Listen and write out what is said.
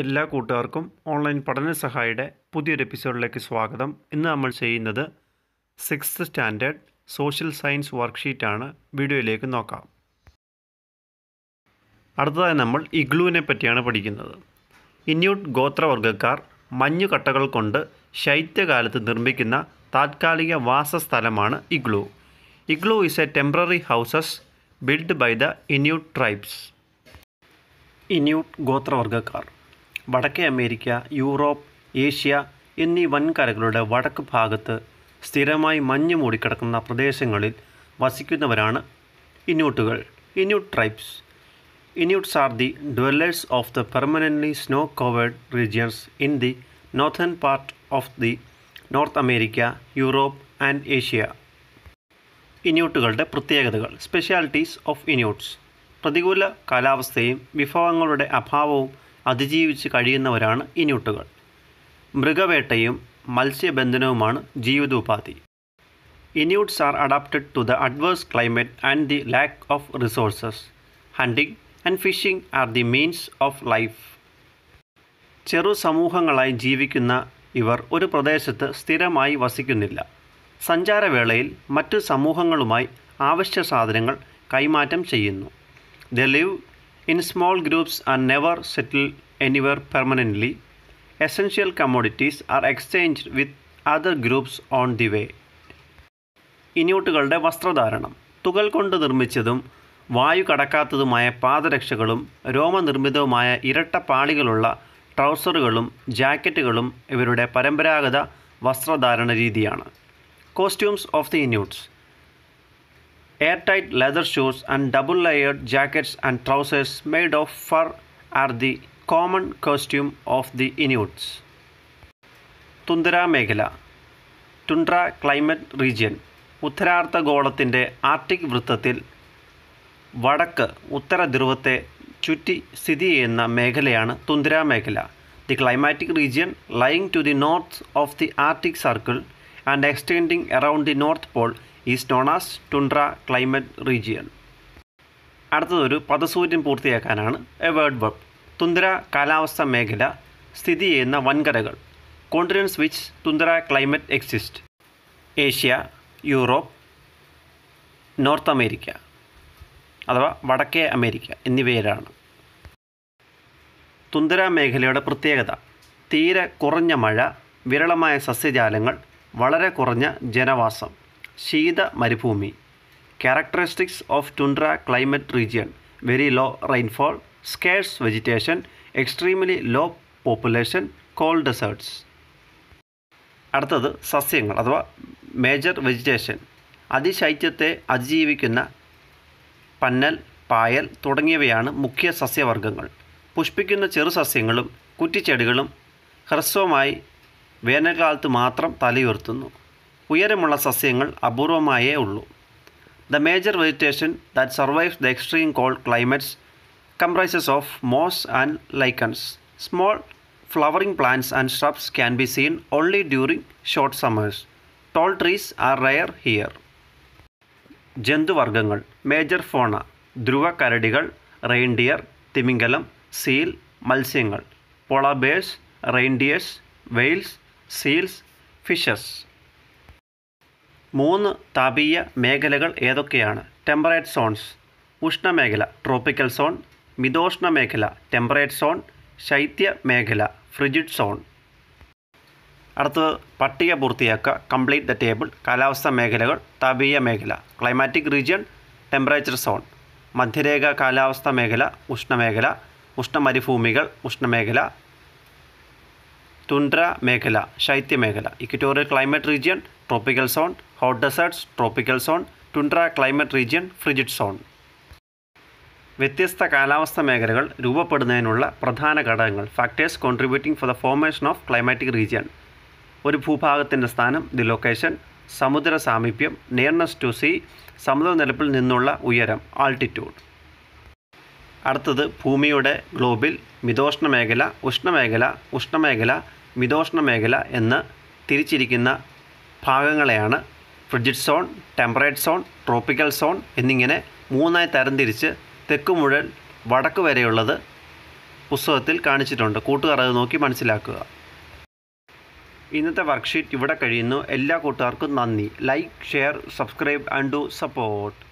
എല്ലാ കൂട്ടുകാർക്കും ഓൺലൈൻ പഠന സഹായിയുടെ പുതിയൊരു എപ്പിസോഡിലേക്ക് സ്വാഗതം ഇന്ന് നമ്മൾ ചെയ്യുന്നത് സിക്സ്ത് സ്റ്റാൻഡേർഡ് സോഷ്യൽ സയൻസ് വർക്ക്ഷീറ്റാണ് വീഡിയോയിലേക്ക് നോക്കാം അടുത്തതായി നമ്മൾ ഇഗ്ലുവിനെ പറ്റിയാണ് പഠിക്കുന്നത് ഇന്യൂട്ട് ഗോത്രവർഗ്ഗക്കാർ മഞ്ഞുകട്ടകൾ കൊണ്ട് ശൈത്യകാലത്ത് നിർമ്മിക്കുന്ന താത്കാലിക വാസസ്ഥലമാണ് igloo igloo is a temporary houses build by the Inuit tribes Inuit ഗോത്രവർഗ്ഗക്കാർ വടക്കേ അമേരിക്ക യൂറോപ്പ് ഏഷ്യ എന്നീ വൻകരകളുടെ വടക്ക് ഭാഗത്ത് സ്ഥിരമായി മഞ്ഞ് മൂടിക്കിടക്കുന്ന പ്രദേശങ്ങളിൽ വസിക്കുന്നവരാണ് ഇന്യൂട്ടുകൾ Inuit tribes Inuits are the dwellers of the permanently snow covered regions in the northern part of the North America Europe and Asia ഇന്യൂട്ടുകളുടെ പ്രത്യേകതകൾ സ്പെഷ്യാലിറ്റീസ് ഓഫ് ഇന്യൂട്ട്സ് പ്രതികൂല കാലാവസ്ഥയും വിഭവങ്ങളുടെ അഭാവവും അതിജീവിച്ച് കഴിയുന്നവരാണ് ഇനുട്ടുകൾ മൃഗവേട്ടയും മത്സ്യബന്ധനവുമാണ് ജീവിതോപാധി Inuits are adapted to the adverse climate and the lack of resources hunting and fishing are the means of life ചെറു സമൂഹങ്ങളായി ജീവിക്കുന്ന ഇവർ ഒരു പ്രദേശത്ത് സ്ഥിരമായി വസിക്കുന്നില്ല സഞ്ചാരവേളയിൽ മറ്റു സമൂഹങ്ങളുമായി ആവശ്യ സാധനങ്ങൾ കൈമാറ്റം ചെയ്യുന്നു they live In small groups are never settled anywhere permanently. Essential commodities are exchanged with other groups on the way. ഇനിയൂട്ടുകളുടെ വസ്ത്രധാരണം തുകൽ കൊണ്ട് നിർമ്മിച്ചതും വായു കടക്കാത്തതുമായ പാദരക്ഷകളും രോമനിർമ്മിതവുമായ ഇരട്ട പാളികളുള്ള ട്രൗസറുകളും ജാക്കറ്റുകളും ഇവരുടെ പരമ്പരാഗത വസ്ത്രധാരണ രീതിയാണ് costumes of the Inuits airtight leather shoes and double layered jackets and trousers made of fur are the common costume of the Inuits. തുന്ദര മേഖല ടുണ്ട്ര ക്ലൈമറ്റ് റീജിയൻ ഗോളത്തിൻ്റെ ആർട്ടിക് വൃത്തത്തിൽ വടക്ക് ഉത്തര ധ്രുവത്തെ ചുറ്റി സ്ഥിതി ചെയ്യുന്ന മേഖലയാണ് തുന്ദര മേഖല the climatic region lying to the north of the Arctic circle and extending around the North Pole is known as tundra climate region. അടുത്തതൊരു പദസൂര്യൻ പൂർത്തിയാക്കാനാണ് എ വേർഡ് വെബ് തുന്ദ്ര കാലാവസ്ഥ മേഖല സ്ഥിതി ചെയ്യുന്ന വൻകരകൾ continents which tundra climate exist Asia Europe North America അഥവാ വടക്കേ America എന്നിവയിലാണ് തുന്ദ്ര മേഖലയുടെ പ്രത്യേകത തീരെ കുറഞ്ഞ മഴ വിരളമായ സസ്യജാലങ്ങൾ വളരെ കുറഞ്ഞ ജനവാസം ശീത മരുഭൂമി characteristics of tundra climate region very low rainfall scarce vegetation extremely low population cold deserts അടുത്തത് സസ്യങ്ങൾ അഥവാ മേജർ വെജിറ്റേഷൻ അതിശൈത്യത്തെ അതിജീവിക്കുന്ന പന്നൽ പായൽ തുടങ്ങിയവയാണ് മുഖ്യ സസ്യവർഗ്ഗങ്ങൾ പുഷ്പിക്കുന്ന ചെറു സസ്യങ്ങളും കുറ്റിച്ചെടികളും ഹ്രസ്വമായി വേനൽക്കാലത്ത് മാത്രം തലയുയർത്തുന്നു ഉയരമുള്ള സസ്യങ്ങൾ അപൂർവമായേ ഉള്ളൂ the major vegetation that survives the extreme cold climates comprises of moss and lichens small flowering plants and shrubs can be seen only during short summers tall trees are rare here ജന്തുവർഗ്ഗങ്ങൾ major fauna ധ്രുവ കരടികൾ reindeer തിമിംഗലം seal മത്സ്യങ്ങൾ polar bears reindeers whales seals fishes മൂന്ന് താപീയ മേഖലകൾ ഏതൊക്കെയാണ് temperate zones ഉഷ്ണമേഖല ട്രോപ്പിക്കൽ സോൺ മിതോഷ്ണ മേഖല ടെമ്പറേറ്റ് സോൺ ശൈത്യ മേഖല ഫ്രിജിഡ് സോൺ അടുത്തത് പട്ടിക പൂർത്തിയാക്കുക കംപ്ലീറ്റ് ദ ടേബിൾ കാലാവസ്ഥ മേഖലകൾ താപീയ മേഖല ക്ലൈമാറ്റിക് റീജിയൺ ടെമ്പറേച്ചർ സോൺ മധ്യരേഖ കാലാവസ്ഥ മേഖല ഉഷ്ണമേഖല ഉഷ്ണമരുഭൂമികൾ ഉഷ്ണമേഖല തുണ്ട്ര മേഖല ശൈത്യമേഖല equatorial climate region tropical zone hot deserts tropical zone tundra climate region frigid zone വ്യത്യസ്ത കാലാവസ്ഥ മേഖലകൾ രൂപപ്പെടുന്നതിനുള്ള പ്രധാന ഘടകങ്ങൾ factors contributing for the formation of climatic region ഒരു ഭൂഭാഗത്തിൻ്റെ സ്ഥാനം ദി ലൊക്കേഷൻ സമുദ്ര സാമീപ്യം നിയർനെസ് ടു സീ സമുദ്രനിരപ്പിൽ നിന്നുള്ള ഉയരം ആൾട്ടിറ്റ്യൂഡ് അടുത്തത് ഭൂമിയുടെ ഗ്ലോബിൽ മിതോഷ്ണമേഖല ഉഷ്ണമേഖല ഉഷ്ണമേഖല മിതോഷ്ണ മേഖല എന്ന് തിരിച്ചിരിക്കുന്ന ഭാഗങ്ങളെയാണ് frigid zone temperate zone tropical zone എന്നിങ്ങനെ മൂന്നായി തരംതിരിച്ച് തെക്കുമുഴൽ വടക്ക് വരെയുള്ളത് പുസ്തകത്തിൽ കാണിച്ചിട്ടുണ്ട് കൂട്ടുകാർ അത് നോക്കി മനസ്സിലാക്കുക ഇന്നത്തെ വർക്ക്ഷീറ്റ് ഇവിടെ കഴിയുന്നു എല്ലാ കൂട്ടുകാർക്കും നന്ദി like share subscribe and do support